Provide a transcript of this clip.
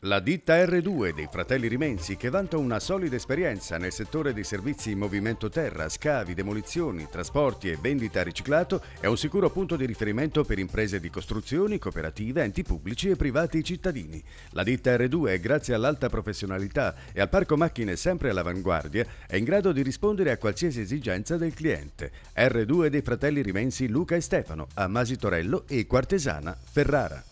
La ditta R2 dei fratelli Rimensi, che vanta una solida esperienza nel settore dei servizi in movimento terra, scavi, demolizioni, trasporti e vendita riciclato, è un sicuro punto di riferimento per imprese di costruzioni, cooperative, enti pubblici e privati cittadini. La ditta R2, grazie all'alta professionalità e al parco macchine sempre all'avanguardia, è in grado di rispondere a qualsiasi esigenza del cliente. R2 dei fratelli Rimensi Luca e Stefano, a Masi Torello e Quartesana, Ferrara.